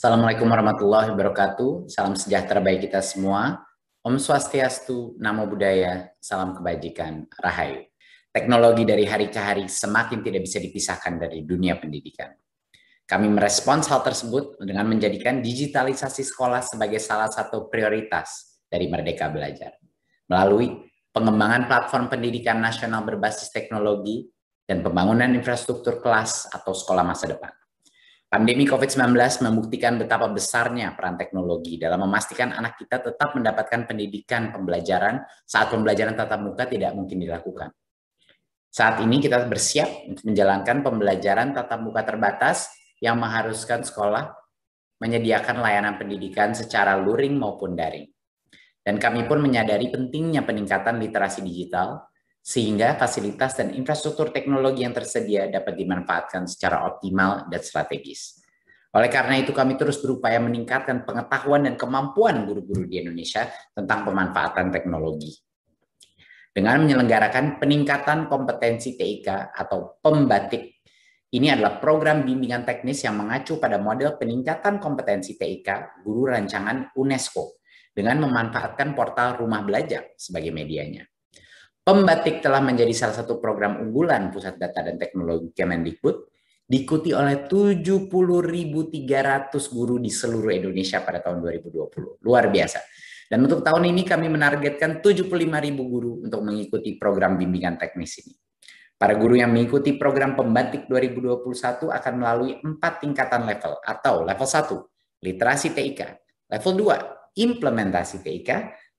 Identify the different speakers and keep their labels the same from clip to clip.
Speaker 1: Assalamualaikum warahmatullahi wabarakatuh. Salam sejahtera baik kita semua. Om Swastiastu, Namo Buddhaya, Salam Kebajikan, Rahayu. Teknologi dari hari ke hari semakin tidak bisa dipisahkan dari dunia pendidikan. Kami merespons hal tersebut dengan menjadikan digitalisasi sekolah sebagai salah satu prioritas dari Merdeka Belajar. Melalui pengembangan platform pendidikan nasional berbasis teknologi dan pembangunan infrastruktur kelas atau sekolah masa depan. Pandemi COVID-19 membuktikan betapa besarnya peran teknologi dalam memastikan anak kita tetap mendapatkan pendidikan pembelajaran saat pembelajaran tatap muka tidak mungkin dilakukan. Saat ini kita bersiap untuk menjalankan pembelajaran tatap muka terbatas yang mengharuskan sekolah menyediakan layanan pendidikan secara luring maupun daring. Dan kami pun menyadari pentingnya peningkatan literasi digital sehingga fasilitas dan infrastruktur teknologi yang tersedia dapat dimanfaatkan secara optimal dan strategis. Oleh karena itu, kami terus berupaya meningkatkan pengetahuan dan kemampuan guru-guru di Indonesia tentang pemanfaatan teknologi. Dengan menyelenggarakan peningkatan kompetensi TIK atau pembatik, ini adalah program bimbingan teknis yang mengacu pada model peningkatan kompetensi TIK guru rancangan UNESCO dengan memanfaatkan portal rumah belajar sebagai medianya. Pembatik telah menjadi salah satu program unggulan Pusat Data dan Teknologi Kemendikbud diikuti oleh 70.300 guru di seluruh Indonesia pada tahun 2020. Luar biasa. Dan untuk tahun ini kami menargetkan 75.000 guru untuk mengikuti program bimbingan teknis ini. Para guru yang mengikuti program pembatik 2021 akan melalui empat tingkatan level atau level 1, literasi TIK, level 2, implementasi TIK,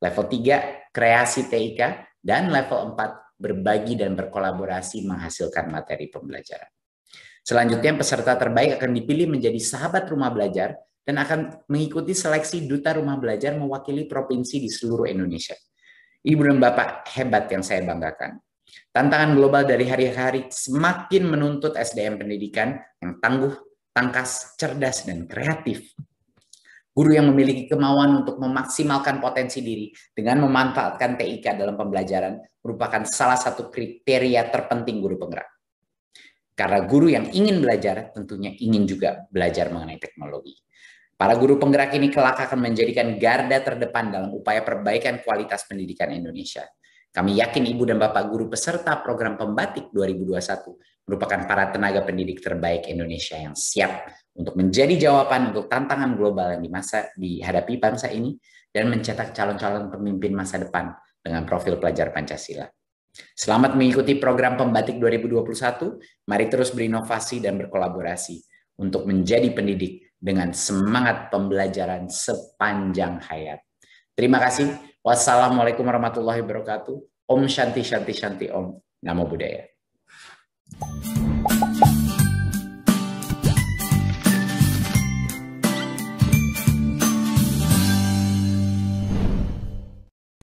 Speaker 1: level 3, kreasi TIK, dan level 4, berbagi dan berkolaborasi menghasilkan materi pembelajaran. Selanjutnya, peserta terbaik akan dipilih menjadi sahabat rumah belajar dan akan mengikuti seleksi duta rumah belajar mewakili provinsi di seluruh Indonesia. Ibu dan Bapak, hebat yang saya banggakan. Tantangan global dari hari-hari semakin menuntut SDM pendidikan yang tangguh, tangkas, cerdas, dan kreatif Guru yang memiliki kemauan untuk memaksimalkan potensi diri dengan memanfaatkan TIK dalam pembelajaran merupakan salah satu kriteria terpenting guru penggerak. Karena guru yang ingin belajar tentunya ingin juga belajar mengenai teknologi. Para guru penggerak ini kelak akan menjadikan garda terdepan dalam upaya perbaikan kualitas pendidikan Indonesia. Kami yakin ibu dan bapak guru peserta program Pembatik 2021 merupakan para tenaga pendidik terbaik Indonesia yang siap untuk menjadi jawaban untuk tantangan global yang di masa dihadapi bangsa ini dan mencetak calon-calon pemimpin masa depan dengan profil pelajar Pancasila. Selamat mengikuti program Pembatik 2021. Mari terus berinovasi dan berkolaborasi untuk menjadi pendidik dengan semangat pembelajaran sepanjang hayat. Terima kasih. Wassalamualaikum warahmatullahi wabarakatuh. Om Shanti Shanti Shanti Om. Namo Buddhaya. Thank you.